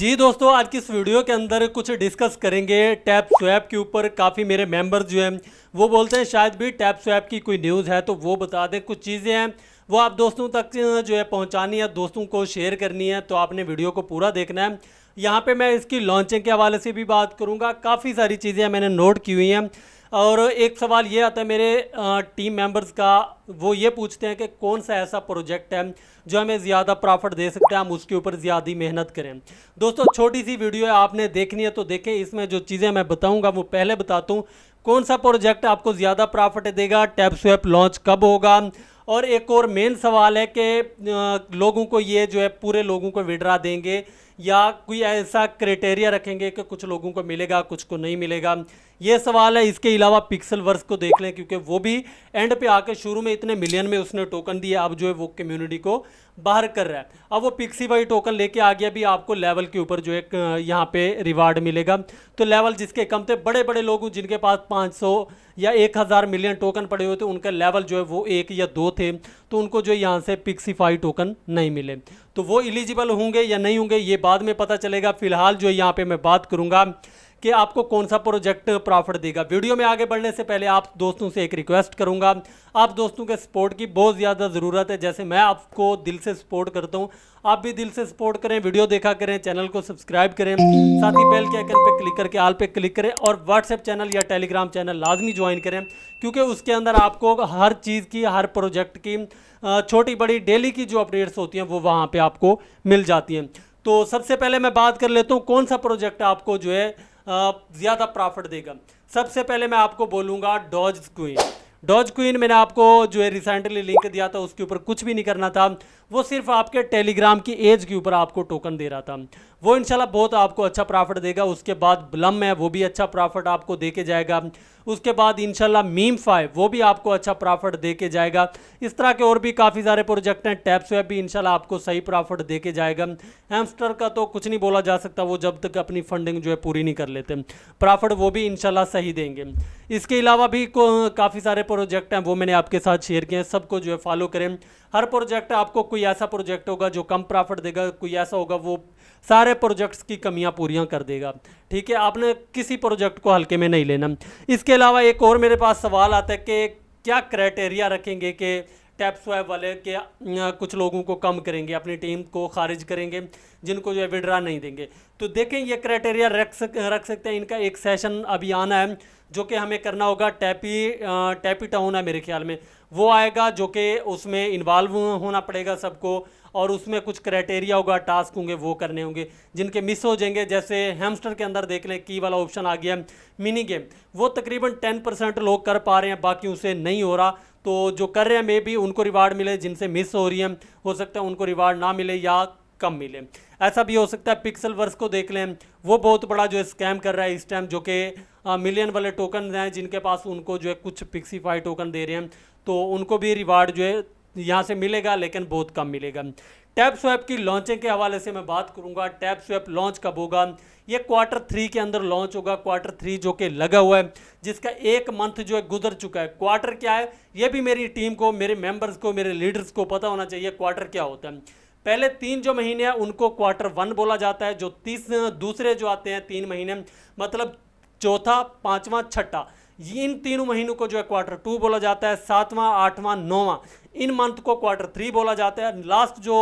जी दोस्तों आज की इस वीडियो के अंदर कुछ डिस्कस करेंगे टैप स्वैप के ऊपर काफ़ी मेरे मेंबर्स जो हैं वो बोलते हैं शायद भी टैप स्वैप की कोई न्यूज़ है तो वो बता दें कुछ चीज़ें हैं वो आप दोस्तों तक जो है पहुंचानी है दोस्तों को शेयर करनी है तो आपने वीडियो को पूरा देखना है यहाँ पर मैं इसकी लॉन्चिंग के हवाले से भी बात करूँगा काफ़ी सारी चीज़ें मैंने नोट की हुई हैं और एक सवाल ये आता है मेरे टीम मेंबर्स का वो ये पूछते हैं कि कौन सा ऐसा प्रोजेक्ट है जो हमें ज़्यादा प्रॉफिट दे सकता है हम उसके ऊपर ज़्यादा मेहनत करें दोस्तों छोटी सी वीडियो है आपने देखनी है तो देखें इसमें जो चीज़ें मैं बताऊँगा वो पहले बताता हूँ कौन सा प्रोजेक्ट आपको ज़्यादा प्रॉफिट देगा टैप स्वैप लॉन्च कब होगा और एक और मेन सवाल है कि लोगों को ये जो है पूरे लोगों को विड्रा देंगे या कोई ऐसा क्राइटेरिया रखेंगे कि कुछ लोगों को मिलेगा कुछ को नहीं मिलेगा ये सवाल है इसके अलावा पिक्सल वर्स को देख लें क्योंकि वो भी एंड पे आकर शुरू में इतने मिलियन में उसने टोकन दिया अब जो है वो कम्युनिटी को बाहर कर रहा है अब वो पिक्सी वाई टोकन लेके आ गया भी आपको लेवल के ऊपर जो है यहाँ पे रिवार्ड मिलेगा तो लेवल जिसके कम थे बड़े बड़े लोग जिनके पास 500 या 1000 मिलियन टोकन पड़े हुए थे उनका लेवल जो है वो एक या दो थे तो उनको जो है यहाँ से पिक्सीफाई टोकन नहीं मिले तो वो इलिजिबल होंगे या नहीं होंगे ये बाद में पता चलेगा फिलहाल जो यहाँ पर मैं बात करूँगा कि आपको कौन सा प्रोजेक्ट प्रॉफिट देगा वीडियो में आगे बढ़ने से पहले आप दोस्तों से एक रिक्वेस्ट करूंगा आप दोस्तों के सपोर्ट की बहुत ज़्यादा ज़रूरत है जैसे मैं आपको दिल से सपोर्ट करता हूँ आप भी दिल से सपोर्ट करें वीडियो देखा करें चैनल को सब्सक्राइब करें साथ ही बेल के आइकन पर क्लिक करके आल पे क्लिक करें और व्हाट्सएप चैनल या टेलीग्राम चैनल लाजमी ज्वाइन करें क्योंकि उसके अंदर आपको हर चीज़ की हर प्रोजेक्ट की छोटी बड़ी डेली की जो अपडेट्स होती हैं वो वहाँ पर आपको मिल जाती हैं तो सबसे पहले मैं बात कर लेता हूँ कौन सा प्रोजेक्ट आपको जो है ज़्यादा प्रॉफिट देगा सबसे पहले मैं आपको बोलूँगा डॉज क्वीन डॉज क्वीन मैंने आपको जो है रिसेंटली लिंक दिया था उसके ऊपर कुछ भी नहीं करना था वो सिर्फ आपके टेलीग्राम की एज के ऊपर आपको टोकन दे रहा था वो इंशाल्लाह बहुत आपको अच्छा प्रॉफिट देगा उसके बाद ब्लम है वो भी अच्छा प्रॉफिट आपको दे के जाएगा उसके बाद इनशाला मीम फाइव वो भी आपको अच्छा प्रॉफिट दे के जाएगा इस तरह के और भी काफ़ी सारे प्रोजेक्ट हैं टैप्स वेब भी इनशाला आपको सही प्रॉफिट दे के जाएगा हेमस्टर का तो कुछ नहीं बोला जा सकता वो जब तक अपनी फंडिंग जो है पूरी नहीं कर लेते प्रॉफिट वो भी इनशाला सही देंगे इसके अलावा भी काफ़ी सारे प्रोजेक्ट हैं वो मैंने आपके साथ शेयर किए हैं सबको जो है फॉलो करें हर प्रोजेक्ट आपको कोई ऐसा प्रोजेक्ट होगा जो कम प्रॉफिट देगा कोई ऐसा होगा वो सारे प्रोजेक्ट्स की कमियां पूरियां कर देगा ठीक है आपने किसी प्रोजेक्ट को हल्के में नहीं लेना इसके अलावा एक और मेरे पास सवाल आता है कि क्या क्राइटेरिया रखेंगे कि टैप स्वैप वाले के कुछ लोगों को कम करेंगे अपनी टीम को खारिज करेंगे जिनको जो है विड्रा नहीं देंगे तो देखें ये क्राइटेरिया रख सक रख सकते हैं इनका एक सेशन अभी आना है जो कि हमें करना होगा टैपी टैपी टाउन है मेरे ख्याल में वो आएगा जो कि उसमें इन्वॉल्व होना पड़ेगा सबको और उसमें कुछ क्राइटेरिया होगा टास्क होंगे वो करने होंगे जिनके मिस हो जाएंगे जैसे हेमस्टर के अंदर देख लें की वाला ऑप्शन आ गया मिनी गेम वो तकरीबन टेन परसेंट लोग कर पा रहे हैं बाकी उसे नहीं हो रहा तो जो कर रहे हैं मे भी उनको रिवार्ड मिले जिनसे मिस हो रही है हो सकता है उनको रिवार्ड ना मिले या कम मिले ऐसा भी हो सकता है पिक्सल वर्स को देख लें वो बहुत बड़ा जो स्कैम कर रहा है इस टाइम जो कि मिलियन वाले टोकन हैं जिनके पास उनको जो है कुछ पिक्सीफाई टोकन दे रहे हैं तो उनको भी रिवार्ड जो है यहाँ से मिलेगा लेकिन बहुत कम मिलेगा टैप स्वैप की लॉन्चिंग के हवाले से मैं बात करूंगा टैप स्वैप लॉन्च कब होगा ये क्वार्टर थ्री के अंदर लॉन्च होगा क्वार्टर थ्री जो कि लगा हुआ है जिसका एक मंथ जो है गुजर चुका है क्वार्टर क्या है ये भी मेरी टीम को मेरे मेंबर्स को मेरे लीडर्स को पता होना चाहिए क्वार्टर क्या होता है पहले तीन जो महीने हैं उनको क्वार्टर वन बोला जाता है जो तीस दूसरे जो आते हैं तीन महीने मतलब चौथा पाँचवा छठा इन तीनों महीनों को जो है क्वार्टर टू बोला जाता है सातवां आठवां नौवां इन मंथ को क्वार्टर थ्री बोला जाता है लास्ट जो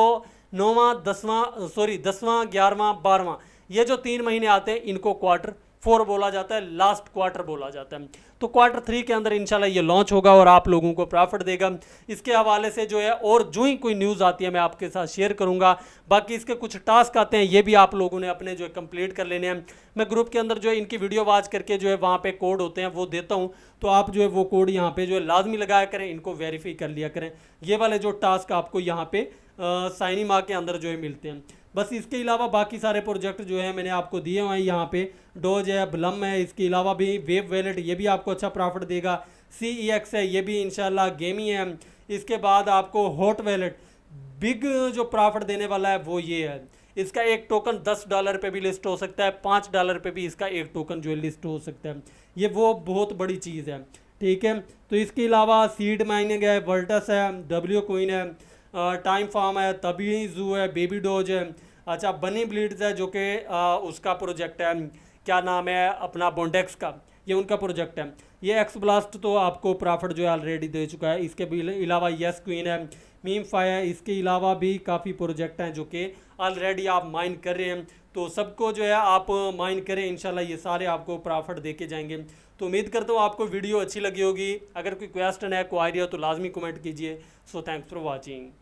नौवां दसवां सॉरी दसवां ग्यारहवां बारहवां ये जो तीन महीने आते हैं इनको क्वार्टर फोर बोला जाता है लास्ट क्वार्टर बोला जाता है तो क्वार्टर थ्री के अंदर इंशाल्लाह ये लॉन्च होगा और आप लोगों को प्रॉफिट देगा इसके हवाले से जो है और जो ही कोई न्यूज़ आती है मैं आपके साथ शेयर करूँगा बाकी इसके कुछ टास्क आते हैं ये भी आप लोगों ने अपने जो है कम्प्लीट कर लेने हैं मैं ग्रुप के अंदर जो है इनकी वीडियो वाच करके जो है वहाँ पर कोड होते हैं वो देता हूँ तो आप जो है वो कोड यहाँ पर जो है लाजमी लगाया करें इनको वेरीफाई कर लिया करें ये वाले जो टास्क आपको यहाँ पर साइनिमा के अंदर जो है मिलते हैं बस इसके अलावा बाकी सारे प्रोजेक्ट जो है मैंने आपको दिए हुए हैं यहाँ पे डोज है ब्लम है इसके अलावा भी वेब वैलेट ये भी आपको अच्छा प्रॉफिट देगा सी ई एक्स है ये भी इनशाला गेम ही है इसके बाद आपको हॉट वैलेट बिग जो प्रॉफिट देने वाला है वो ये है इसका एक टोकन दस डॉलर पे भी लिस्ट हो सकता है पाँच डॉलर पे भी इसका एक टोकन जो है लिस्ट हो सकता है ये वो बहुत बड़ी चीज़ है ठीक है तो इसके अलावा सीड माइनिंग है वर्टस है डब्ल्यू कोइन है टाइम फार्म है तभी जू है बेबी डोज है अच्छा बनी ब्लीड्स है जो कि उसका प्रोजेक्ट है क्या नाम है अपना बोंडेक्स का ये उनका प्रोजेक्ट है ये एक्स ब्लास्ट तो आपको प्रॉफिट जो है ऑलरेडी दे चुका है इसके भी अलावा यस क्वीन है मीम फाई है इसके अलावा भी काफ़ी प्रोजेक्ट हैं जो कि ऑलरेडी आप माइन कर रहे हैं तो सबको जो है आप माइन करें इंशाल्लाह ये सारे आपको प्रॉफिट दे के जाएंगे तो उम्मीद करता हूँ आपको वीडियो अच्छी लगी होगी अगर कोई क्वेश्चन है क्वायरी हो तो लाजमी कमेंट कीजिए सो थैंक्स फॉर वॉचिंग